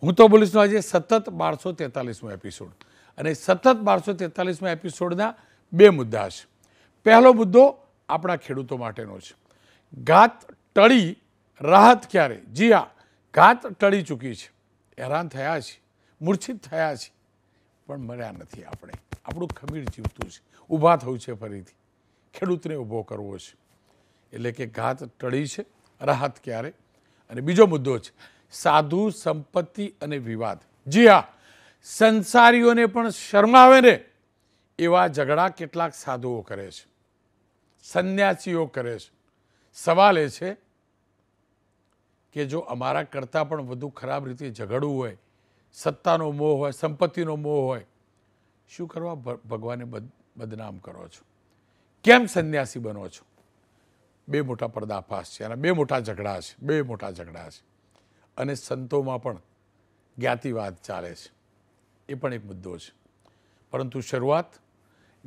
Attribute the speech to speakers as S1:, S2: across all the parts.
S1: હું તો બોલીશનો આજે સતત બારસો તેતાલીસમો એપિસોડ અને સતત બારસો તેતાલીસમો એપિસોડના બે મુદ્દા છે પહેલો મુદ્દો આપણા ખેડૂતો માટેનો છે ઘાત ટળી રાહત ક્યારે જી હા ઘાત ટળી ચૂકી છે હેરાન થયા છે મૂર્છિત થયા છે પણ મર્યા નથી આપણે આપણું ખમીર જીવતું છે ઊભા થયું છે ફરીથી ખેડૂતને ઊભો કરવો છે એટલે કે ઘાત ટળી છે રાહત ક્યારે અને બીજો મુદ્દો છે સાધુ સંપત્તિ અને વિવાદ જી હા સંસારીઓને પણ શરમાવે ને એવા ઝઘડા કેટલાક સાધુઓ કરે છે સંન્યાસીઓ કરે છે સવાલ એ છે કે જો અમારા કરતાં પણ વધુ ખરાબ રીતે ઝઘડવું હોય સત્તાનો મોહ હોય સંપત્તિનો મોહ હોય શું કરવા ભગવાને બદનામ કરો છો કેમ સંન્યાસી બનો છો બે મોટા પર્દાફાશ છે અને બે મોટા ઝઘડા છે બે મોટા ઝઘડા છે અને સંતોમાં પણ જ્ઞાતિવાદ ચાલે છે એ પણ એક મુદ્દો છે પરંતુ શરૂઆત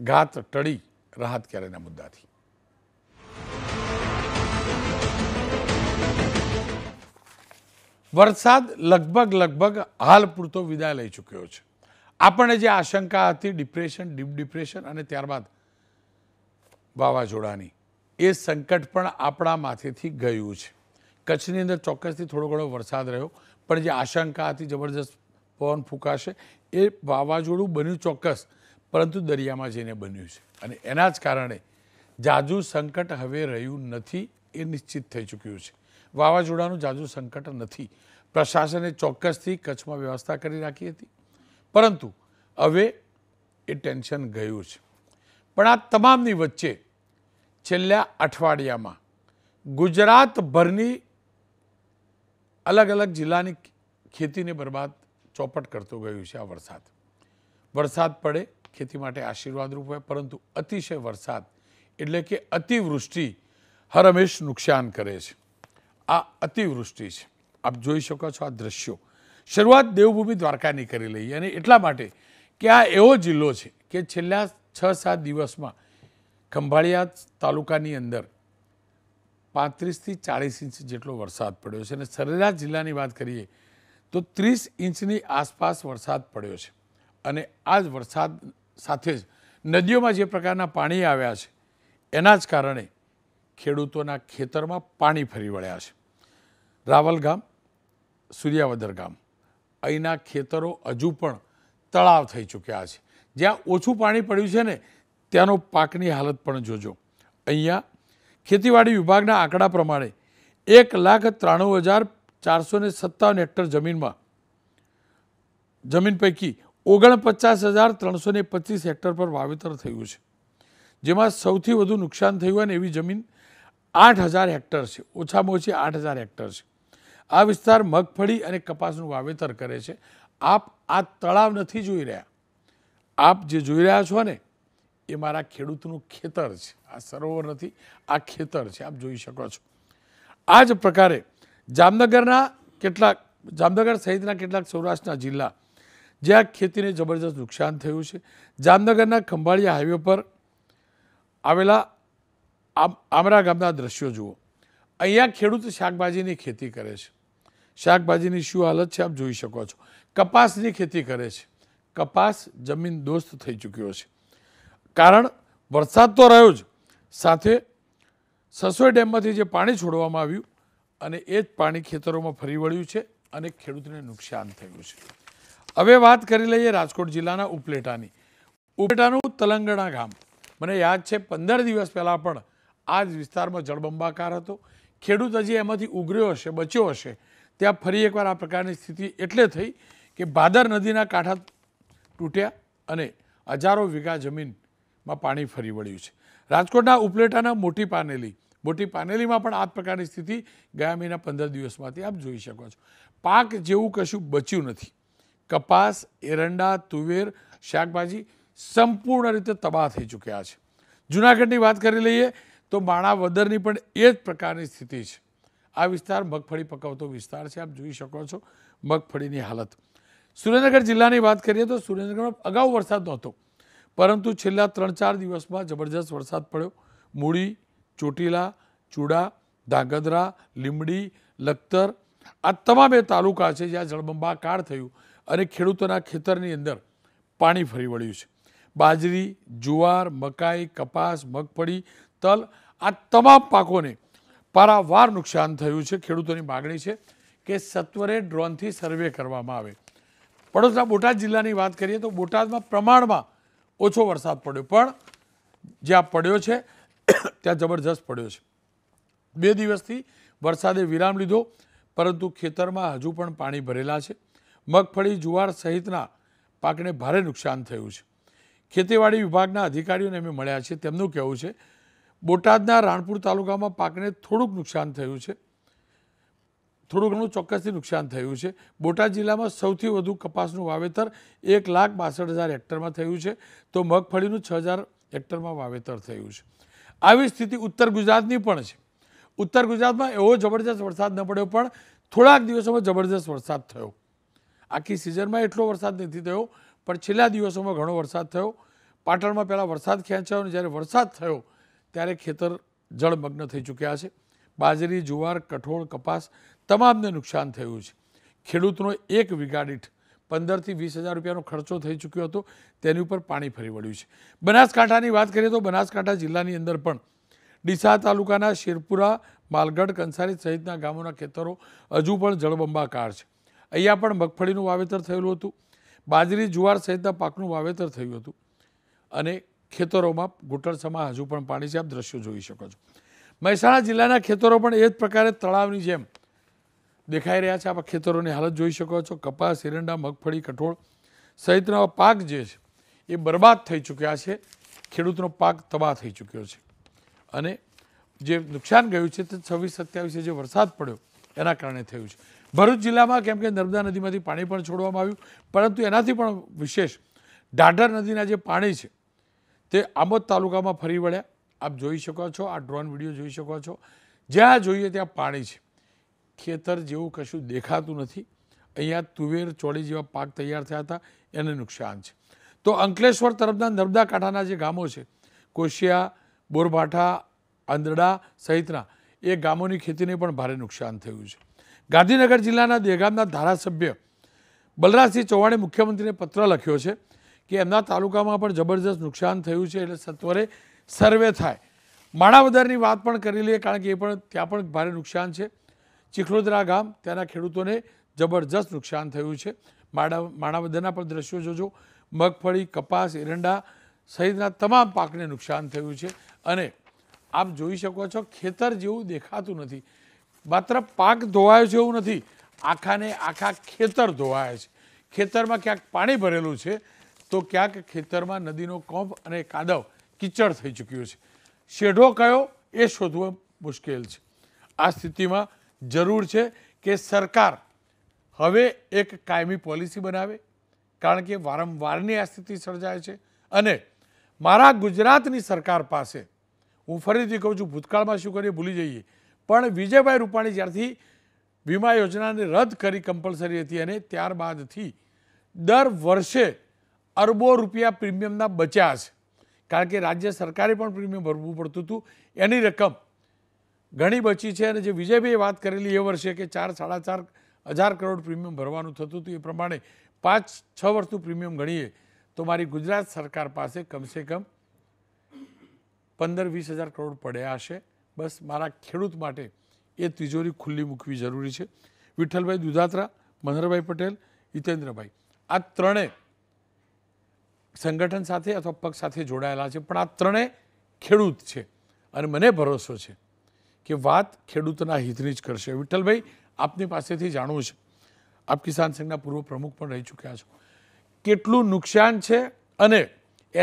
S1: ઘાત ટળી રાહત ક્યારેના મુદ્દાથી વરસાદ લગભગ લગભગ હાલ પૂરતો વિદાય લઈ ચૂક્યો છે આપણને જે આશંકા હતી ડિપ્રેશન ડીપ ડિપ્રેશન અને ત્યારબાદ વાવાઝોડાની એ સંકટ પણ આપણા માથેથી ગયું છે કચ્છની અંદર ચોક્કસથી થોડો ઘણો વરસાદ રહ્યો પણ જે આશંકા હતી જબરજસ્ત પવન ફૂંકાશે એ વાવાઝોડું બન્યું ચોક્કસ પરંતુ દરિયામાં જઈને બન્યું છે અને એના જ કારણે જાજુ સંકટ હવે રહ્યું નથી એ નિશ્ચિત થઈ ચૂક્યું છે વાવાઝોડાનું જાજુ સંકટ નથી પ્રશાસને ચોક્કસથી કચ્છમાં વ્યવસ્થા કરી રાખી હતી પરંતુ હવે એ ટેન્શન ગયું છે પણ આ તમામની વચ્ચે છેલ્લા અઠવાડિયામાં ગુજરાતભરની અલગ અલગ જિલ્લાની ખેતીને બરબાદ ચોપટ કરતો ગયું છે આ વરસાદ વરસાદ પડે ખેતી માટે આશીર્વાદરૂપ હોય પરંતુ અતિશય વરસાદ એટલે કે અતિવૃષ્ટિ હર હંમેશ નુકસાન કરે છે આ અતિવૃષ્ટિ છે આપ જોઈ શકો છો આ દ્રશ્યો શરૂઆત દેવભૂમિ દ્વારકાની કરી લઈએ અને એટલા માટે કે આ એવો જિલ્લો છે કે છેલ્લા છ સાત દિવસમાં ખંભાળિયા તાલુકાની અંદર પાંત્રીસથી ચાળીસ ઇંચ જેટલો વરસાદ પડ્યો છે અને સરેરાશ જિલ્લાની વાત કરીએ તો ત્રીસ ઇંચની આસપાસ વરસાદ પડ્યો છે અને આ જ વરસાદ સાથે જ નદીઓમાં જે પ્રકારના પાણી આવ્યા છે એના જ કારણે ખેડૂતોના ખેતરમાં પાણી ફરી વળ્યા છે રાવલ ગામ સૂર્યાવદર ગામ અહીંના ખેતરો હજુ પણ તળાવ થઈ ચૂક્યા છે જ્યાં ઓછું પાણી પડ્યું છે ને ત્યાંનો પાકની હાલત પણ જોજો અહીંયા ખેતીવાડી વિભાગના આંકડા પ્રમાણે એક લાખ ત્રાણું હજાર ચારસો ને સત્તાવન હેક્ટર જમીનમાં જમીન પૈકી ઓગણપચાસ હજાર ત્રણસો ને પચીસ હેક્ટર પર વાવેતર થયું છે જેમાં સૌથી વધુ નુકસાન થયું અને એવી જમીન આઠ હજાર હેક્ટર છે ઓછામાં ઓછી આઠ હજાર હેક્ટર છે આ વિસ્તાર મગફળી અને કપાસનું વાવેતર કરે છે આપ આ તળાવ નથી જોઈ રહ્યા આપ જે જોઈ રહ્યા છો ને એ મારા ખેડૂતનું ખેતર છે આ સરોવર નથી આ ખેતર છે આપ જોઈ શકો છો આ જ પ્રકારે જામનગરના કેટલાક જામનગર સહિતના કેટલાક સૌરાષ્ટ્રના જિલ્લા જ્યાં ખેતીને જબરજસ્ત નુકસાન થયું છે જામનગરના ખંભાળિયા હાઈવે પર આવેલા આમરા ગામના દ્રશ્યો જુઓ અહીંયા ખેડૂત શાકભાજીની ખેતી કરે છે શાકભાજીની શું હાલત છે આપ જોઈ શકો છો કપાસની ખેતી કરે છે કપાસ જમીન દોસ્ત થઈ ચૂક્યો છે કારણ વરસાદ તો રહ્યો જ સાથે સસોઈ ડેમમાંથી જે પાણી છોડવામાં આવ્યું અને એ જ પાણી ખેતરોમાં ફરી વળ્યું છે અને ખેડૂતને નુકસાન થયું છે હવે વાત કરી લઈએ રાજકોટ જિલ્લાના ઉપલેટાની ઉપલેટાનું તલંગણા ગામ મને યાદ છે પંદર દિવસ પહેલાં પણ આ જ વિસ્તારમાં જળબંબાકાર હતો ખેડૂત હજી એમાંથી ઉગર્યો હશે બચ્યો હશે ત્યાં ફરી એકવાર આ પ્રકારની સ્થિતિ એટલે થઈ કે ભાદર નદીના કાંઠા તૂટ્યા અને હજારો વીઘા જમીનમાં પાણી ફરી વળ્યું છે રાજકોટના ઉપલેટાના મોટી પાનેલી મોટી પાનેલીમાં પણ આ પ્રકારની સ્થિતિ ગયા મહિના પંદર દિવસમાંથી આપ જોઈ શકો છો પાક જેવું કશું બચ્યું નથી કપાસ એરંડા તુવેર શાકભાજી સંપૂર્ણ રીતે તબાહ થઈ ચૂક્યા છે જૂનાગઢની વાત કરી લઈએ તો માણા વદરની પણ એ જ પ્રકારની સ્થિતિ છે આ વિસ્તાર મગફળી પકવતો વિસ્તાર છે આપ જોઈ શકો છો મગફળીની હાલત સુરેન્દ્રનગર જિલ્લાની વાત કરીએ તો સુરેન્દ્રનગરમાં અગાઉ વરસાદ નહોતો પરંતુ છેલ્લા ત્રણ ચાર દિવસમાં જબરજસ્ત વરસાદ પડ્યો મૂળી ચોટીલા ચૂડા ધાંગધ્રા લીમડી લખતર આ તમામ એ તાલુકા છે જ્યાં જળબંબાકાર થયું અને ખેડૂતોના ખેતરની અંદર પાણી ફરી વળ્યું છે બાજરી જુવાર મકાઈ કપાસ મગફળી તલ આ તમામ પાકોને પારાવાર નુકસાન થયું છે ખેડૂતોની માગણી છે કે સત્વરે ડ્રોનથી સર્વે કરવામાં આવે પડોશના બોટાદ જિલ્લાની વાત કરીએ તો બોટાદમાં પ્રમાણમાં ઓછો વરસાદ પડ્યો પણ જ્યાં પડ્યો છે ત્યાં જબરજસ્ત પડ્યો છે બે દિવસથી વરસાદે વિરામ લીધો પરંતુ ખેતરમાં હજુ પણ પાણી ભરેલા છે મગફળી જુવાર સહિતના પાકને ભારે નુકસાન થયું છે ખેતીવાડી વિભાગના અધિકારીઓને અમે મળ્યા છે તેમનું કહેવું છે બોટાદના રાણપુર તાલુકામાં પાકને થોડુંક નુકસાન થયું છે થોડું ઘણું ચોક્કસથી નુકસાન થયું છે બોટાદ જિલ્લામાં સૌથી વધુ કપાસનું વાવેતર એક લાખ બાસઠ હજાર હેક્ટરમાં થયું છે તો મગફળીનું છ હજાર હેક્ટરમાં વાવેતર થયું છે આવી સ્થિતિ ઉત્તર ગુજરાતની પણ છે ઉત્તર ગુજરાતમાં એવો જબરજસ્ત વરસાદ ન પડ્યો પણ થોડાક દિવસોમાં જબરજસ્ત વરસાદ થયો આખી સિઝનમાં એટલો વરસાદ નથી થયો પણ છેલ્લા દિવસોમાં ઘણો વરસાદ થયો પાટણમાં પહેલાં વરસાદ ખેંચાયો અને જ્યારે વરસાદ થયો ત્યારે ખેતર જળમગ્ન થઈ ચૂક્યા છે બાજરી જુવાર કઠોળ કપાસ તમામને નુકસાન થયું છે ખેડૂતનો એક વિગાડીઠ પંદરથી વીસ હજાર રૂપિયાનો ખર્ચો થઈ ચૂક્યો હતો તેની ઉપર પાણી ફરી વળ્યું છે બનાસકાંઠાની વાત કરીએ તો બનાસકાંઠા જિલ્લાની અંદર પણ ડીસા તાલુકાના શિરપુરા માલગઢ કંસારી સહિતના ગામોના ખેતરો હજુ પણ જળબંબાકાર છે અહીંયા પણ મગફળીનું વાવેતર થયેલું હતું બાજરી જુવાર સહિતના પાકનું વાવેતર થયું હતું અને ખેતરોમાં ઘૂંટણસમાં હજુ પણ પાણી છે આપ દ્રશ્યો જોઈ શકો છો મહેસાણા જિલ્લાના ખેતરો પણ એ જ પ્રકારે તળાવની જેમ દેખાઈ રહ્યા છે આપણા ખેતરોની હાલત જોઈ શકો છો કપાસ એરંડા મગફળી કઠોળ સહિતના પાક જે છે એ બરબાદ થઈ ચૂક્યા છે ખેડૂતનો પાક તબાહ થઈ ચૂક્યો છે અને જે નુકસાન ગયું છે તે છવ્વીસ સત્યાવીસે જે વરસાદ પડ્યો એના કારણે થયું છે ભરૂચ જિલ્લામાં કેમ કે નર્મદા નદીમાંથી પાણી પણ છોડવામાં આવ્યું પરંતુ એનાથી પણ વિશેષ ઢાઢર નદીના જે પાણી છે તે આંબોદ તાલુકામાં ફરી વળ્યા આપ જોઈ શકો છો આ ડ્રોન વિડીયો જોઈ શકો છો જ્યાં જોઈએ ત્યાં પાણી છે ખેતર જેવું કશું દેખાતું નથી અહીંયા તુવેર ચોળી જેવા પાક તૈયાર થયા હતા એને નુકસાન છે તો અંકલેશ્વર તરફના નર્મદા કાંઠાના જે ગામો છે કોશિયા બોરભાઠા આંદરડા સહિતના એ ગામોની ખેતીને પણ ભારે નુકસાન થયું છે ગાંધીનગર જિલ્લાના દેગામના ધારાસભ્ય બલરાજસિંહ ચૌહાણે મુખ્યમંત્રીને પત્ર લખ્યો છે કે એમના તાલુકામાં પણ જબરજસ્ત નુકસાન થયું છે એટલે સત્વરે સર્વે થાય માણાવદરની વાત પણ કરી લઈએ કારણ કે એ પણ ત્યાં પણ ભારે નુકસાન છે ચીખલોદરા ગામ ત્યાંના ખેડૂતોને જબરજસ્ત નુકસાન થયું છે માળા માણાવદરના પણ દ્રશ્યો જોજો મગફળી કપાસ એરંડા સહિતના તમામ પાકને નુકસાન થયું છે અને આપ જોઈ શકો છો ખેતર જેવું દેખાતું નથી માત્ર પાક ધોવાયો છે એવું નથી આખાને આખા ખેતર ધોવાયા છે ખેતરમાં ક્યાંક પાણી ભરેલું છે તો ક્યાંક ખેતરમાં નદીનો કોંપ અને કાદવ કિચડ થઈ ચૂક્યો છે શેઢો કયો એ શોધવું મુશ્કેલ છે આ સ્થિતિમાં જરૂર છે કે સરકાર હવે એક કાયમી પોલિસી બનાવે કારણ કે વારંવારની આ સ્થિતિ સર્જાય છે અને મારા ગુજરાતની સરકાર પાસે હું ફરીથી કહું છું ભૂતકાળમાં શું કરીએ ભૂલી જઈએ પણ વિજયભાઈ રૂપાણી જ્યારથી વીમા યોજનાને રદ કરી કમ્પલસરી હતી અને ત્યારબાદથી દર વર્ષે અરબો રૂપિયા પ્રીમિયમના બચ્યા છે કારણ કે રાજ્ય સરકારે પણ પ્રીમિયમ ભરવું પડતું હતું એની રકમ ઘણી બચી છે અને જે વિજયભાઈએ વાત કરેલી એ વર્ષે કે ચાર સાડા ચાર હજાર કરોડ પ્રીમિયમ ભરવાનું થતું હતું એ પ્રમાણે પાંચ છ વર્ષનું પ્રીમિયમ ગણીએ તો મારી ગુજરાત સરકાર પાસે કમસે કમ પંદર વીસ હજાર કરોડ પડ્યા હશે બસ મારા ખેડૂત માટે એ તિજોરી ખુલ્લી મૂકવી જરૂરી છે વિઠ્ઠલભાઈ દુધાત્રા મનહરભાઈ પટેલ હિતેન્દ્રભાઈ આ ત્રણે સંગઠન સાથે અથવા પક્ષ સાથે જોડાયેલા છે પણ આ ત્રણે ખેડૂત છે અને મને ભરોસો છે કે વાત ખેડૂતના હિતની જ કરશે વિઠ્ઠલભાઈ આપની પાસેથી જાણવું છે આપ કિસાન સંઘના પૂર્વ પ્રમુખ પણ રહી ચૂક્યા છો કેટલું નુકસાન છે અને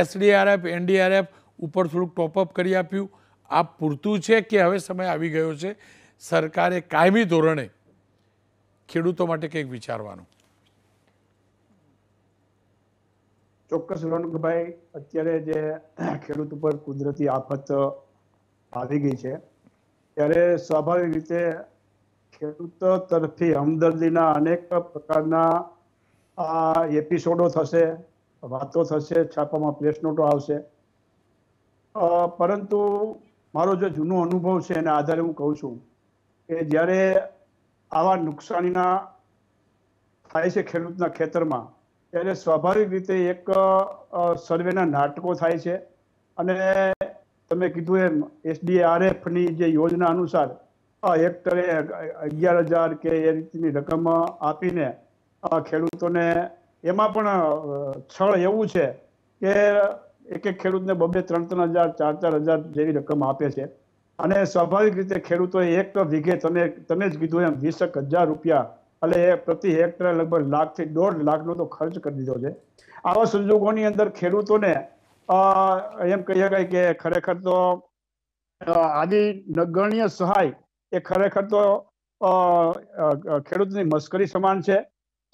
S1: એસડીઆરએફ એનડીઆરએફ ઉપર થોડુંક ટોપઅપ કરી આપ્યું આ પૂરતું છે કે હવે સમય આવી ગયો છે સરકારે કાયમી ધોરણે ખેડૂતો માટે કંઈક વિચારવાનું
S2: ચોક્કસ રોનકભાઈ અત્યારે જે ખેડૂત ઉપર કુદરતી આફત આવી ગઈ છે ત્યારે સ્વાભાવિક રીતે ખેડૂતો તરફથી હમદર્દીના અનેક પ્રકારના આ એપિસોડો થશે વાતો થશે છાપામાં પ્રેસ નોટો આવશે પરંતુ મારો જે જૂનો અનુભવ છે એના આધારે હું કહું છું કે જ્યારે આવા નુકસાનીના થાય છે ખેડૂતના ખેતરમાં ત્યારે સ્વાભાવિક રીતે એક સર્વેના નાટકો થાય છે અને તમે કીધું એમ એસડીઆરએફની જે યોજના અનુસાર હેક્ટરે અગિયાર હજાર કે એ રીતની રકમ આપીને ખેડૂતોને એમાં પણ છળ એવું છે કે એક એક ખેડૂતને બબે ત્રણ ત્રણ હજાર ચાર ચાર હજાર જેવી રકમ આપે છે અને સ્વાભાવિક રીતે ખેડૂતોએ એક વીઘે તમે તમે જ કીધું એમ વીસક હજાર રૂપિયા એટલે એ પ્રતિ હેક્ટરે લગભગ લાખથી દોઢ લાખનો તો ખર્ચ કરી દીધો છે આવા સંજોગોની અંદર ખેડૂતોને એમ કહી શકાય કે ખરેખર તો આદિ નગણ્ય સહાય એ ખરેખર તો ખેડૂતની મશ્કરી સમાન છે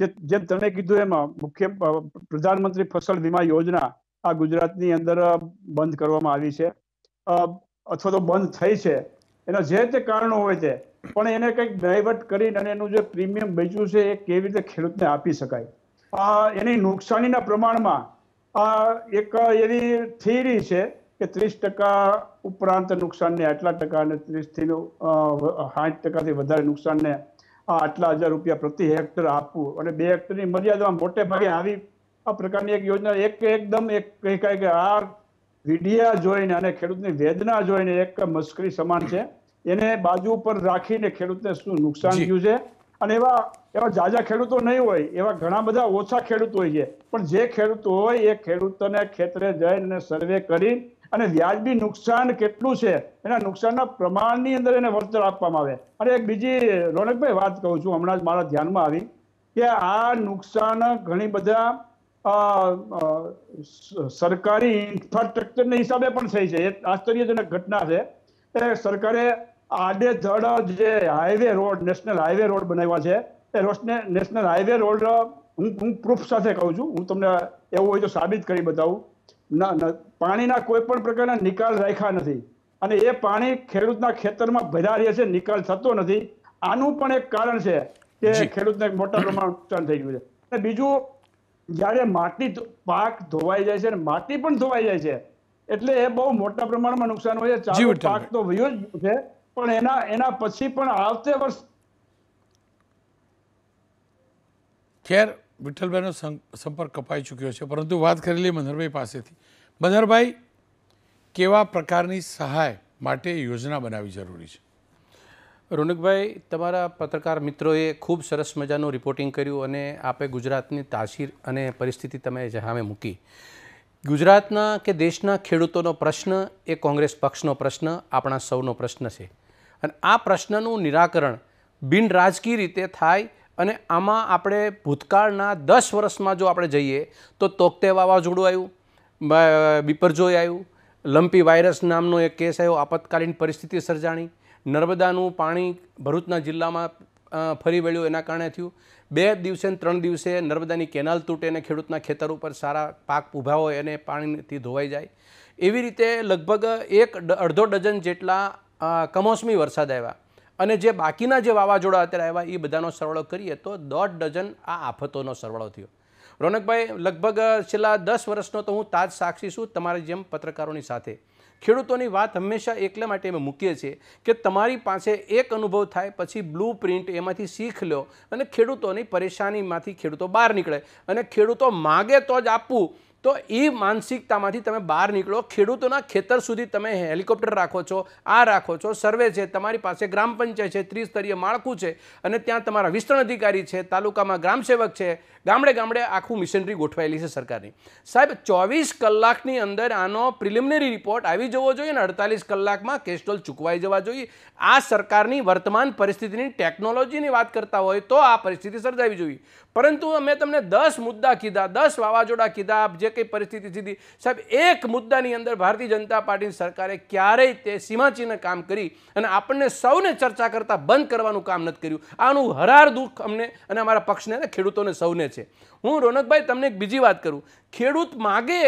S2: જે જેમ તમે કીધું એમાં મુખ્ય પ્રધાનમંત્રી ફસલ વીમા યોજના આ ગુજરાતની અંદર બંધ કરવામાં આવી છે અથવા તો બંધ થઈ છે એના જે તે કારણો હોય છે પણ એને કંઈક ડાયવર્ટ કરીને અને એનું જે પ્રીમિયમ બેચ્યું છે એ કેવી રીતે ખેડૂતને આપી શકાય એની નુકસાનીના પ્રમાણમાં આ એક એવી થિયરી છે કે ત્રીસ ટકા ઉપરાંત નુકસાનને આટલા ટકા અને ત્રીસથી સાઠ ટકાથી વધારે નુકસાનને આ આટલા હજાર રૂપિયા પ્રતિ હેક્ટર આપવું અને બે હેક્ટરની મર્યાદામાં મોટે ભાગે આવી આ પ્રકારની એક યોજના એક એકદમ એક કહી કાય કે આ વિડિયા જોઈને અને ખેડૂતની વેદના જોઈને એક મશ્કરી સમાન છે એને બાજુ પર રાખીને ખેડૂતને શું નુકસાન થયું છે અને એવા એવા જાજા ખેડૂતો નહીં હોય એવા ઘણા બધા ઓછા ખેડૂતો હોય છે પણ જે ખેડૂતો હોય એ ખેડૂતોને ખેતરે જઈને સર્વે કરી અને વ્યાજબી નુકસાન કેટલું છે એના નુકસાનના પ્રમાણની અંદર એને વળતર આપવામાં આવે અને એક બીજી રોનકભાઈ વાત કહું છું હમણાં જ મારા ધ્યાનમાં આવી કે આ નુકસાન ઘણી બધા સરકારી ઇન્ફ્રાસ્ટ્રક્ચરના હિસાબે પણ થઈ છે એ આશ્ચર્યજનક ઘટના છે સરકારે આડેધડ જે highway road national highway road બનાવ્યા છે એ નેશનલ હાઈવે રોડ હું હું પ્રૂફ સાથે કહું છું હું તમને એવું હોય તો સાબિત કરી બતાવું ના પાણીના કોઈ પણ પ્રકારના નિકાલ રાખ્યા નથી અને એ પાણી ખેડૂતના ખેતરમાં ભર્યા રહે છે નિકાલ થતો નથી આનું પણ એક કારણ છે કે ખેડૂતને મોટા પ્રમાણમાં નુકસાન થઈ ગયું છે અને બીજું જ્યારે માટી પાક ધોવાઈ જાય છે અને માટી પણ ધોવાઈ જાય છે એટલે એ બહુ મોટા પ્રમાણમાં નુકસાન હોય છે પાક તો વયો જ છે પણ એના એના પછી પણ આવતે વર્ષ
S1: ખેર વિઠ્ઠલભાઈનો સંપર્ક કપાઈ ચૂક્યો છે પરંતુ વાત કરેલી મનહરભાઈ પાસેથી મનહરભાઈ
S3: કેવા પ્રકારની સહાય માટે યોજના બનાવવી જરૂરી છે રોનકભાઈ તમારા પત્રકાર મિત્રોએ ખૂબ સરસ મજાનું રિપોર્ટિંગ કર્યું અને આપે ગુજરાતની તાસીર અને પરિસ્થિતિ તમે જહામે મૂકી ગુજરાતના કે દેશના ખેડૂતોનો પ્રશ્ન એ કોંગ્રેસ પક્ષનો પ્રશ્ન આપણા સૌનો પ્રશ્ન છે અને આ પ્રશ્નનું નિરાકરણ બિન રાજકીય રીતે થાય અને આમાં આપણે ભૂતકાળના દસ વર્ષમાં જો આપણે જઈએ તો તોકતે વાવાઝોડું આવ્યું બિપરજોય આવ્યું લંપી વાયરસ નામનો એક કેસ આવ્યો આપતકાલીન પરિસ્થિતિ સર્જાણી નર્મદાનું પાણી ભરૂચના જિલ્લામાં ફરી વળ્યું એના કારણે થયું બે દિવસે ત્રણ દિવસે નર્મદાની કેનાલ તૂટે અને ખેડૂતના ખેતર ઉપર સારા પાક ઊભા હોય અને પાણીથી ધોવાઈ જાય એવી રીતે લગભગ એક અડધો ડઝન જેટલા કમોસમી વરસાદ આવ્યા અને જે બાકીના જે વાવાઝોડા અત્યારે આવ્યા એ બધાનો સરવાળો કરીએ તો દોઢ ડઝન આ આફતોનો સરવાળો થયો રોનકભાઈ લગભગ છેલ્લા દસ વર્ષનો તો હું તાજ સાક્ષી છું તમારી જેમ પત્રકારોની સાથે ખેડૂતોની વાત હંમેશા એકલા માટે અમે મૂકીએ છીએ કે તમારી પાસે એક અનુભવ થાય પછી બ્લુ પ્રિન્ટ એમાંથી શીખ લો અને ખેડૂતોની પરેશાનીમાંથી ખેડૂતો બહાર નીકળે અને ખેડૂતો માગે તો જ આપવું તો એ માનસિકતામાંથી તમે બહાર નીકળો ખેડૂતોના ખેતર સુધી તમે હેલિકોપ્ટર રાખો છો આ રાખો છો સર્વે છે તમારી પાસે ગ્રામ પંચાયત છે ત્રિસ્તરીય માળખું છે અને ત્યાં તમારા વિસ્તરણ અધિકારી છે તાલુકામાં ગ્રામ સેવક છે ગામડે ગામડે આખું મિશનરી ગોઠવાયેલી છે સરકારની સાહેબ ચોવીસ કલાકની અંદર આનો પ્રિલિમિનરી રિપોર્ટ આવી જવો જોઈએ અને અડતાલીસ કલાકમાં કેસ્ટોલ ચૂકવાઈ જવા જોઈએ આ સરકારની વર્તમાન પરિસ્થિતિની ટેકનોલોજીની વાત કરતા હોય તો આ પરિસ્થિતિ સર્જાવી જોઈએ પરંતુ અમે તમને દસ મુદ્દા કીધા દસ વાવાઝોડા કીધા જે કંઈ પરિસ્થિતિ સીધી સાહેબ એક મુદ્દાની અંદર ભારતીય જનતા પાર્ટીની સરકારે ક્યારેય તે સીમાચીને કામ કરી અને આપણને સૌને ચર્ચા કરતાં બંધ કરવાનું કામ નથી કર્યું આનું હરાર દુઃખ અમને અને અમારા પક્ષને અને ખેડૂતોને સૌને છે હું રોનકભાઈ તમને એક બીજી વાત કરું ખેડૂત માગે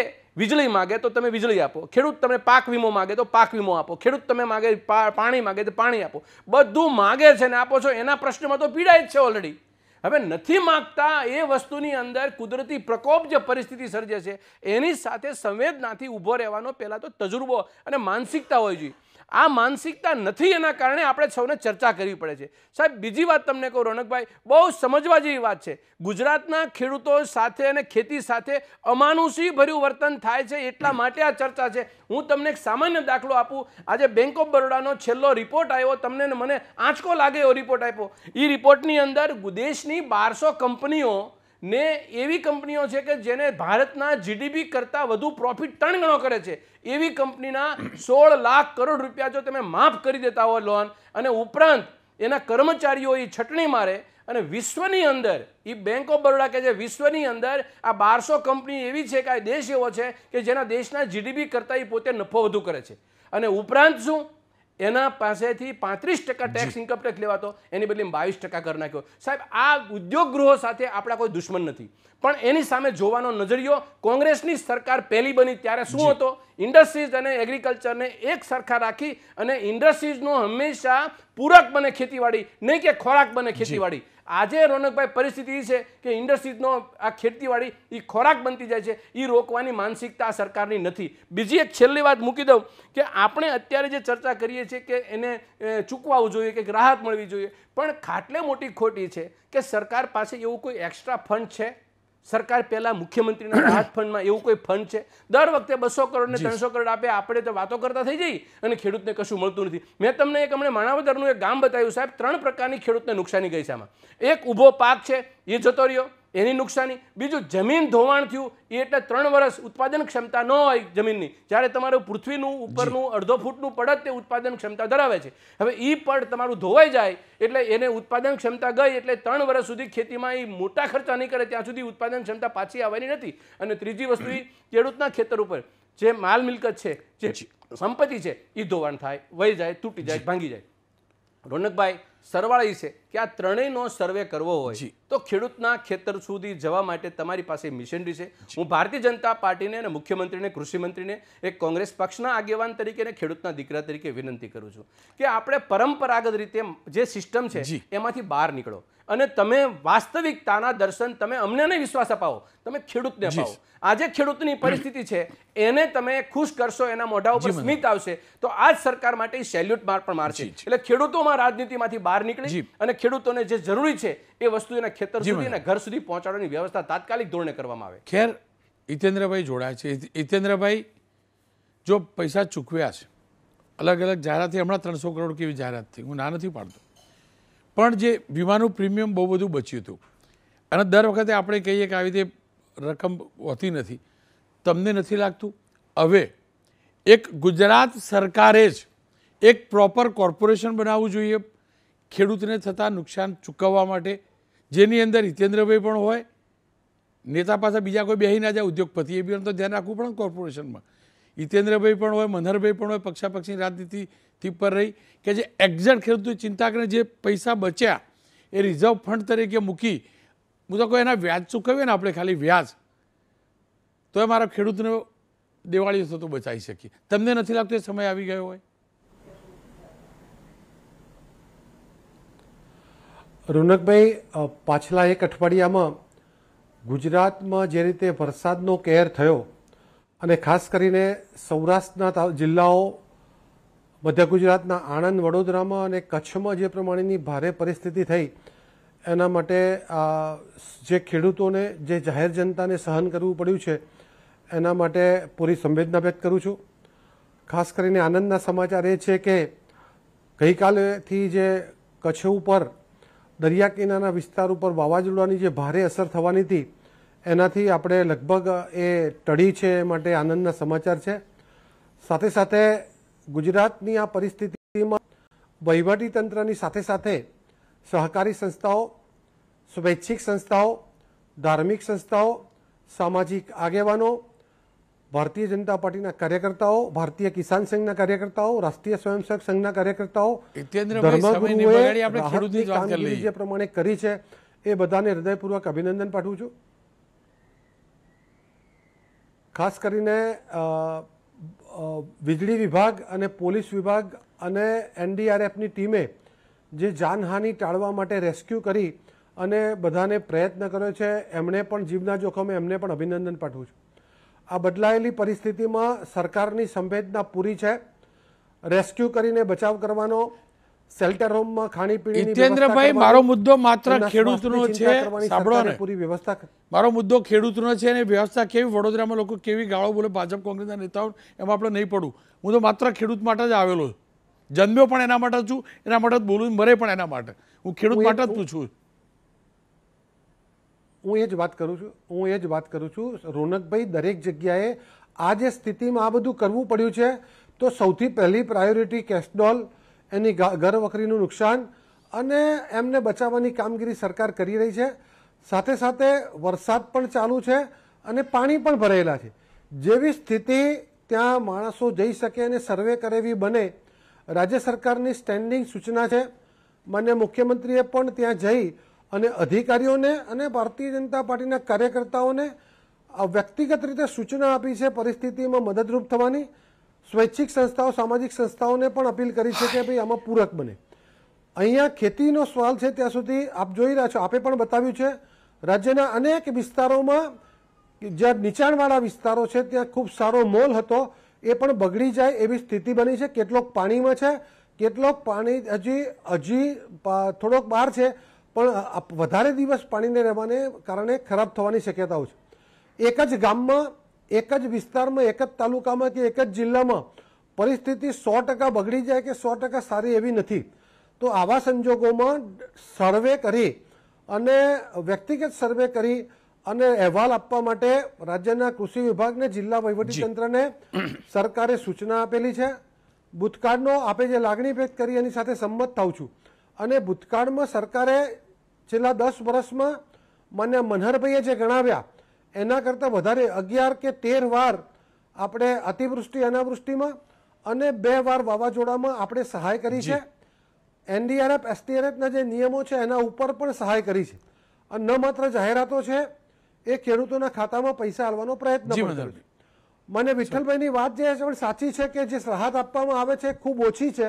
S3: વીજળી માગે તો તમે વીજળી આપો ખેડૂત તમને પાક વીમો માગે તો પાક વીમો આપો ખેડૂત તમે માગે પાણી માગે તો પાણી આપો બધું માગે છે ને આપો છો એના પ્રશ્નમાં તો પીડાય જ છે ઓલરેડી હવે નથી માગતા એ વસ્તુની અંદર કુદરતી પ્રકોપ જે પરિસ્થિતિ સર્જે છે એની સાથે સંવેદનાથી ઊભો રહેવાનો પહેલાં તો તજુર્બો અને માનસિકતા હોવી જોઈએ આ માનસિકતા નથી એના કારણે આપણે સૌને ચર્ચા કરવી પડે છે સાહેબ બીજી વાત તમને કહું રોનકભાઈ બહુ સમજવા જેવી વાત છે ગુજરાતના ખેડૂતો સાથે અને ખેતી સાથે અમાનુષી ભર્યું વર્તન થાય છે એટલા માટે આ ચર્ચા છે હું તમને એક સામાન્ય દાખલો આપું આજે બેંક ઓફ બરોડાનો છેલ્લો રિપોર્ટ આવ્યો તમને મને આંચકો લાગે એવો રિપોર્ટ આપ્યો એ રિપોર્ટની અંદર દેશની બારસો કંપનીઓ ને એવી કંપનીઓ છે કે જેને ભારતના જીડીપી કરતાં વધુ પ્રોફિટ ત્રણ ગણો કરે છે એવી કંપનીના સોળ લાખ કરોડ રૂપિયા જો તમે માફ કરી દેતા હોય લોન અને ઉપરાંત એના કર્મચારીઓ એ છટણી મારે અને વિશ્વની અંદર એ બેંક ઓફ બરોડા કે જે વિશ્વની અંદર આ બારસો કંપની એવી છે કે આ દેશ એવો છે કે જેના દેશના જીડીપી કરતાં એ પોતે નફો વધુ કરે છે અને ઉપરાંત શું એના પાસેથી પાંત્રીસ ટકા ટેક્સ ઇન્કમ ટેક્સ લેવાતો એની બદલી બાવીસ ટકા કર નાખ્યો સાહેબ આ ઉદ્યોગ ગૃહો સાથે આપણા કોઈ દુશ્મન નથી પણ એની સામે જોવાનો નજરિયો કોંગ્રેસની સરકાર પહેલી બની ત્યારે શું હતો ઇન્ડસ્ટ્રીઝ અને એગ્રીકલ્ચરને એક સરખા રાખી અને ઇન્ડસ્ટ્રીઝનો હંમેશા પૂરક બને ખેતીવાડી નહીં કે ખોરાક બને ખેતીવાડી આજે રોનકભાઈ પરિસ્થિતિ એ છે કે ઇન્ડસ્ટ્રીઝનો આ ખેતીવાડી એ ખોરાક બનતી જાય છે એ રોકવાની માનસિકતા સરકારની નથી બીજી એક છેલ્લી વાત મૂકી દઉં કે આપણે અત્યારે જે ચર્ચા કરીએ છીએ કે એને ચૂકવાવું જોઈએ કે રાહત મળવી જોઈએ પણ ખાટલે મોટી ખોટી છે કે સરકાર પાસે એવું કોઈ એક્સ્ટ્રા ફંડ છે સરકાર પહેલાં મુખ્યમંત્રીના રાહત ફંડમાં એવું કોઈ ફંડ છે દર વખતે બસો કરોડ ને ત્રણસો કરોડ આપે આપણે તો વાતો કરતા થઈ જઈ અને ખેડૂતને કશું મળતું નથી મેં તમને એક હમણાં માણાવદરનું એક ગામ બતાવ્યું સાહેબ ત્રણ પ્રકારની ખેડૂતને નુકસાની ગઈ છે આમાં એક ઊભો પાક છે એ જતો રહ્યો એની નુકસાની બીજું જમીન ધોવાણ થયું એ એટલે ત્રણ વર્ષ ઉત્પાદન ક્ષમતા ન હોય જમીનની જ્યારે તમારું પૃથ્વીનું ઉપરનું અડધો ફૂટનું પડત તે ઉત્પાદન ક્ષમતા ધરાવે છે હવે એ પડ તમારું ધોવાઈ જાય એટલે એને ઉત્પાદન ક્ષમતા ગઈ એટલે ત્રણ વર્ષ સુધી ખેતીમાં એ મોટા ખર્ચા નહીં કરે ત્યાં સુધી ઉત્પાદન ક્ષમતા પાછી આવવાની નથી અને ત્રીજી વસ્તુ એ ખેડૂતના ખેતર ઉપર જે માલ મિલકત છે જે સંપત્તિ છે એ ધોવાણ થાય વહી જાય તૂટી જાય ભાંગી જાય રોનકભાઈ સરવાળી છે કે આ ત્રણેયનો સર્વે કરવો હોય તો ખેડૂતના ખેતર સુધી જવા માટે તમારી પાસે મિશનરી છે હું ભારતીય જનતા પાર્ટીને અને મુખ્યમંત્રીને કૃષિમંત્રીને એક કોંગ્રેસ પક્ષના આગેવાન તરીકે અને ખેડૂતના દીકરા તરીકે વિનંતી કરું છું કે આપણે પરંપરાગત રીતે જે સિસ્ટમ છે એમાંથી બહાર નીકળો અને તમે વાસ્તવિકતાના દર્શન તમે અમને નહીં વિશ્વાસ અપાવો તમે ખેડૂતને અપાવો આજે ખેડૂતની પરિસ્થિતિ છે એને તમે ખુશ કરશો એના મોઢા ઉપર સ્મિત આવશે તો આ સરકાર માટે સેલ્યુટ માર પણ મારશે એટલે ખેડૂતોમાં રાજનીતિમાંથી બહાર નીકળી અને ખેડૂતોને જે જરૂરી છે એ વસ્તુ એના ખેતર સુધી એના ઘર સુધી પહોંચાડવાની વ્યવસ્થા તાત્કાલિક ધોરણે કરવામાં આવે
S1: ખેર હિતેન્દ્રભાઈ જોડાયા છે હિતેન્દ્રભાઈ જો પૈસા ચૂકવ્યા છે અલગ અલગ જાહેરાતથી હમણાં ત્રણસો કરોડ કેવી જાહેરાત થઈ હું ના નથી પાડતો પણ જે વીમાનું પ્રીમિયમ બહુ બધું બચ્યું હતું અને દર વખતે આપણે કહીએ કે આવી રીતે રકમ હોતી નથી તમને નથી લાગતું હવે એક ગુજરાત સરકારે જ એક પ્રોપર કોર્પોરેશન બનાવવું જોઈએ ખેડૂતને થતા નુકસાન ચૂકવવા માટે જેની અંદર હિતેન્દ્રભાઈ પણ હોય નેતા પાસે બીજા કોઈ બેહી ના જાય ઉદ્યોગપતિ એ બી તો ધ્યાન રાખવું પણ કોર્પોરેશનમાં હિતેન્દ્રભાઈ પણ હોય મનહરભાઈ પણ હોય પક્ષાપક્ષની રાજનીતિથી પર રહી કે જે એક્ઝેક્ટ ખેડૂતની ચિંતા કરીને જે પૈસા બચ્યા એ રિઝર્વ ફંડ તરીકે મૂકી હું તો કોઈ એના વ્યાજ ચૂકવીએ ને આપણે ખાલી વ્યાજ તો એ મારા ખેડૂતને દિવાળીઓ થતું બચાવી શકીએ તમને નથી લાગતું એ સમય આવી ગયો હોય
S4: રોનકભાઈ પાછલા એક અઠવાડિયામાં ગુજરાતમાં જે રીતે વરસાદનો કેર થયો અને ખાસ કરીને સૌરાષ્ટ્રના જિલ્લાઓ મધ્ય ગુજરાતના આણંદ વડોદરામાં અને કચ્છમાં જે પ્રમાણેની ભારે પરિસ્થિતિ થઈ એના માટે જે ખેડૂતોને જે જાહેર જનતાને સહન કરવું પડ્યું છે એના માટે પૂરી સંવેદના વ્યક્ત કરું છું ખાસ કરીને આનંદના સમાચાર એ છે કે ગઈકાલેથી જે કચ્છ ઉપર દરિયા કિનારાના વિસ્તાર ઉપર વાવાઝોડાની જે ભારે અસર થવાની હતી એનાથી આપણે લગભગ એ ટળી છે એ માટે આનંદના સમાચાર છે સાથે સાથે ગુજરાતની આ પરિસ્થિતિમાં વહીવટીતંત્રની સાથે સાથે સહકારી સંસ્થાઓ સ્વૈચ્છિક સંસ્થાઓ ધાર્મિક સંસ્થાઓ સામાજિક આગેવાનો ભારતીય જનતા પાર્ટીના કાર્યકર્તાઓ ભારતીય કિસાન સંઘના કાર્યકર્તાઓ રાષ્ટ્રીય સ્વયંસેવક સંઘના કાર્યકર્તાઓ જે પ્રમાણે કરી છે એ બધાને હૃદયપૂર્વક અભિનંદન પાઠવું છું ખાસ કરીને વીજળી વિભાગ અને પોલીસ વિભાગ અને એનડીઆરએફની ટીમે જે જાનહાનિ ટાળવા માટે રેસ્ક્યુ કરી અને બધાને પ્રયત્ન કર્યો છે એમણે પણ જીવના જોખમે એમને પણ અભિનંદન પાઠવું છું આ બદલાયેલી પરિસ્થિતિમાં સરકારની સંવેદના પૂરી છે રેસ્ક્યુ કરીને બચાવ કરવાનો શેલ્ટર
S1: હોમમાં ખાણીપીણી જીતેન્દ્રભાઈ મારો મુદ્દો માત્ર ખેડૂતનો છે પૂરી વ્યવસ્થા મારો મુદ્દો ખેડૂતનો છે અને વ્યવસ્થા કેવી વડોદરામાં લોકો કેવી ગાળો બોલે ભાજપ કોંગ્રેસના નેતાઓ એમાં આપણે નહીં પડવું હું તો માત્ર ખેડૂત માટે જ આવેલો જન્મ્યો પણ એના માટે છું એના માટે બોલું મરે પણ એના માટે હું ખેડૂત માટે જ પૂછું હું એ જ
S4: વાત કરું છું હું એ જ વાત કરું છું રોનકભાઈ દરેક જગ્યાએ આ જે સ્થિતિમાં આ બધું કરવું પડ્યું છે તો સૌથી પહેલી પ્રાયોરિટી કેસ્ટડોલ એની ઘર વખરીનું નુકસાન અને એમને બચાવવાની કામગીરી સરકાર કરી રહી છે સાથે સાથે વરસાદ પણ ચાલુ છે અને પાણી પણ ભરેલા છે જેવી સ્થિતિ ત્યાં માણસો જઈ શકે અને સર્વે કરેવી બને રાજ્ય સરકારની સ્ટેન્ડિંગ સૂચના છે મને મુખ્યમંત્રીએ પણ ત્યાં જઈ અને અધિકારીઓને અને ભારતીય જનતા પાર્ટીના કાર્યકર્તાઓને વ્યક્તિગત રીતે સૂચના આપી છે પરિસ્થિતિમાં મદદરૂપ થવાની સ્વૈચ્છિક સંસ્થાઓ સામાજિક સંસ્થાઓને પણ અપીલ કરી છે કે ભાઈ આમાં પૂરક બને અહીંયા ખેતીનો સવાલ છે ત્યાં સુધી આપ જોઈ રહ્યા છો આપે પણ બતાવ્યું છે રાજ્યના અનેક વિસ્તારોમાં જ્યાં નીચાણવાળા વિસ્તારો છે ત્યાં ખૂબ સારો મોલ હતો એ પણ બગડી જાય એવી સ્થિતિ બની છે કેટલોક પાણીમાં છે કેટલોક પાણી હજી હજી થોડોક બહાર છે પણ વધારે દિવસ પાણીને રહેવાને કારણે ખરાબ થવાની શક્યતાઓ છે એક જ ગામમાં એક જ વિસ્તારમાં એક જ તાલુકામાં કે એક જ જિલ્લામાં પરિસ્થિતિ સો ટકા બગડી જાય કે સો ટકા સારી એવી નથી તો આવા સંજોગોમાં સર્વે કરી અને વ્યક્તિગત સર્વે કરી અને અહેવાલ આપવા માટે રાજ્યના કૃષિ વિભાગને જિલ્લા વહીવટીતંત્રને સરકારે સૂચના આપેલી છે ભૂતકાળનો આપે જે લાગણી ભેદ કરી એની સાથે સંમત થાઉં છું અને ભૂતકાળમાં સરકારે છેલ્લા દસ વર્ષમાં મને મનહરભાઈએ જે ગણાવ્યા એના કરતાં વધારે અગિયાર કે તેર વાર આપણે અતિવૃષ્ટિ અનાવૃષ્ટિમાં અને બે વાર વાવાઝોડામાં આપણે સહાય કરી છે એનડીઆરએફ એસડીઆરએફના જે નિયમો છે એના ઉપર પણ સહાય કરી છે અને ન માત્ર જાહેરાતો છે એ ખેડૂતોના ખાતામાં પૈસા આવવાનો પ્રયત્ન કર્યો મને વિઠ્ઠલભાઈની વાત જે છે પણ સાચી છે કે જે રાહત આપવામાં આવે છે ખૂબ ઓછી છે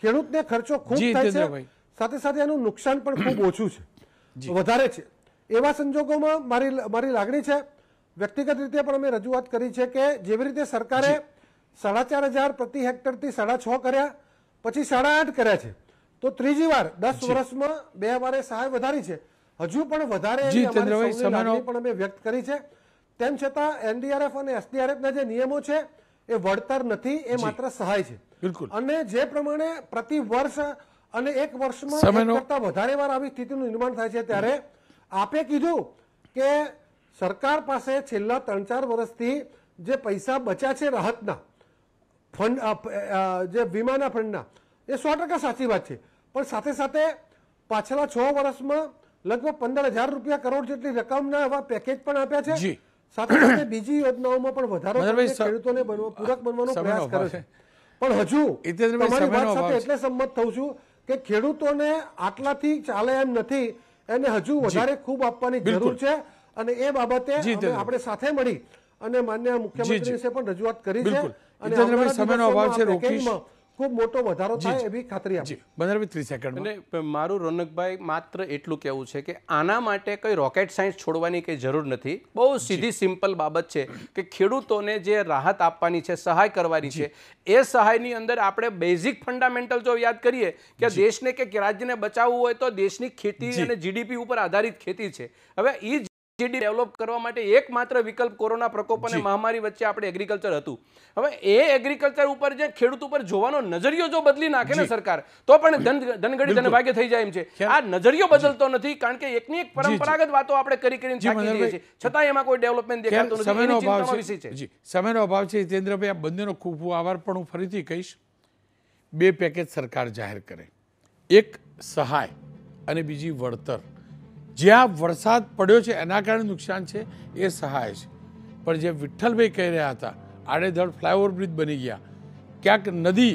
S4: ખેડૂતને ખર્ચો ખૂબ થાય છે સાથે સાથે એનું નુકસાન પણ ખૂબ ઓછું છે વધારે છે એવા સંજોગોમાં મારી મારી લાગણી છે વ્યક્તિગત રીતે પણ અમે રજૂઆત કરી છે કે જેવી રીતે સરકારે સાડા ચાર હજાર પ્રતિ હેક્ટર થી સાડા છ કર્યા પછી સાડા આઠ કર્યા છે તો ત્રીજી વાર દસ વર્ષમાં બે વારે સહાય વધારી છે હજુ પણ વધારે પણ અમે વ્યક્ત કરી છે તેમ છતાં એનડીઆરએફ અને એસડીઆરએફના જે નિયમો છે એ વળતર નથી એ માત્ર સહાય છે અને જે પ્રમાણે પ્રતિ વર્ષ અને એક વર્ષમાં કરતા વધારે વાર આવી સ્થિતિનું નિર્માણ થાય છે ત્યારે આપે કીધું કે સરકાર પાસે છેલ્લા ત્રણ ચાર વર્ષથી જે પૈસા બચ્યા છે રાહતના ફંડ જે વીમાના ફંડના એ સો ટકા સાચી વાત છે પણ સાથે સાથે પાછલા છ વર્ષમાં લગભગ પંદર હજાર રૂપિયા કરોડ જેટલી રકમના એવા પેકેજ પણ આપ્યા છે સાથે સાથે બીજી યોજનાઓમાં પણ વધારો ખેડૂતોને પૂરક બનવાનો પ્રયાસ કરે છે પણ હજુ તમારી વાત સાથે એટલે સંમત થઉં છું કે ખેડૂતોને આટલાથી ચાલે એમ નથી એને હજુ વધારે ખૂબ આપવાની જરૂર છે અને એ બાબતે આપણે સાથે મળી અને માન્ય મુખ્યમંત્રી પણ રજૂઆત કરી છે અને સમયનો અભાવ છે રોકીશ ખૂબ મોટો વધારો થાય એવી ખાતરી આપી
S3: પંદર ત્રીસ સેકન્ડ એટલે મારું રોનકભાઈ માત્ર એટલું કહેવું છે કે આના માટે કંઈ રોકેટ સાયન્સ છોડવાની કંઈ જરૂર નથી બહુ સીધી સિમ્પલ બાબત છે કે ખેડૂતોને જે રાહત આપવાની છે સહાય કરવાની છે એ સહાયની અંદર આપણે બેઝિક ફંડામેન્ટલ જો યાદ કરીએ કે દેશને કે રાજ્યને બચાવવું હોય તો દેશની ખેતી અને જીડીપી ઉપર આધારિત ખેતી છે હવે એ જીડી ડેવલપ કરવા માટે એકમાત્ર વિકલ્પ કોરોના પ્રકોપ અને મહામારી વચ્ચે આપણે એગ્રીકલ્ચર હતું હવે એ એગ્રીકલ્ચર ઉપર જે ખેડૂત ઉપર જોવાનો નજરિયો જો બદલી નાખે ને સરકાર તો પણ ધનગડી ધનભાગે થઈ જાય એમ છે આ નજરિયો બદલતો નથી કારણ કે એકની એક પરંપરાગત વાતો આપણે કરી કરીને થાકી જઈએ છીએ છતાં એમાં કોઈ ડેવલપમેન્ટ દેખાતો નથી સમયનો અભાવ છે
S1: જી સમયનો અભાવ છે જીતેન્દ્રભાઈ આ બંનેનો ખૂબ ખૂબ આભાર પણ હું ફરીથી કહીશ બે પેકેજ સરકાર જાહેર કરે એક સહાય અને બીજી વળતર જ્યાં વરસાદ પડ્યો છે એના કારણે નુકસાન છે એ સહાય છે પણ જે વિઠ્ઠલભાઈ કહી રહ્યા હતા આડેધડ ફ્લાયઓવર બ્રિજ બની ગયા ક્યાંક નદી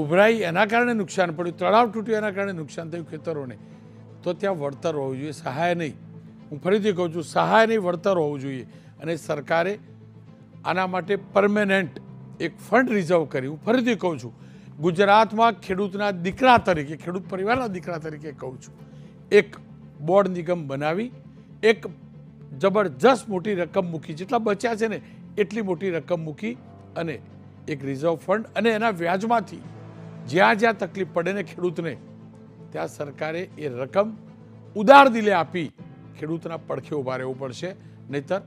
S1: ઉભરાઈ એના કારણે નુકસાન પડ્યું તળાવ તૂટ્યું એના કારણે નુકસાન થયું ખેતરોને તો ત્યાં વળતર હોવું જોઈએ સહાય નહીં હું ફરીથી કહું છું સહાય નહીં વળતર હોવું જોઈએ અને સરકારે આના માટે પરમેનન્ટ એક ફંડ રિઝર્વ કરી હું ફરીથી કહું છું ગુજરાતમાં ખેડૂતના દીકરા તરીકે ખેડૂત પરિવારના દીકરા તરીકે કહું છું એક બોર્ડ નિગમ બનાવી એક જબરજસ્ત મોટી રકમ મૂકી જેટલા બચ્યા છે ને એટલી મોટી રકમ મૂકી અને એક રિઝર્વ ફંડ અને એના વ્યાજમાંથી જ્યાં જ્યાં તકલીફ પડે ને ખેડૂતને ત્યાં સરકારે એ રકમ ઉદાર દિલે આપી ખેડૂતના પડખે ઉભા રહેવું પડશે નહીતર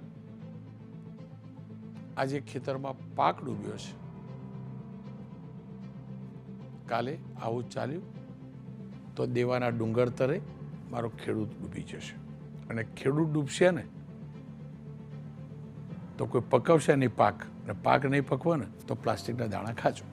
S1: આજે ખેતરમાં પાક ડૂબ્યો છે કાલે આવું ચાલ્યું તો દેવાના ડુંગર તરે મારો ખેડૂત ડૂબી જશે અને ખેડૂત ડૂબશે ને તો કોઈ પકવશે નહીં પાક અને પાક નહીં પકવે ને તો પ્લાસ્ટિકના દાણા ખાજો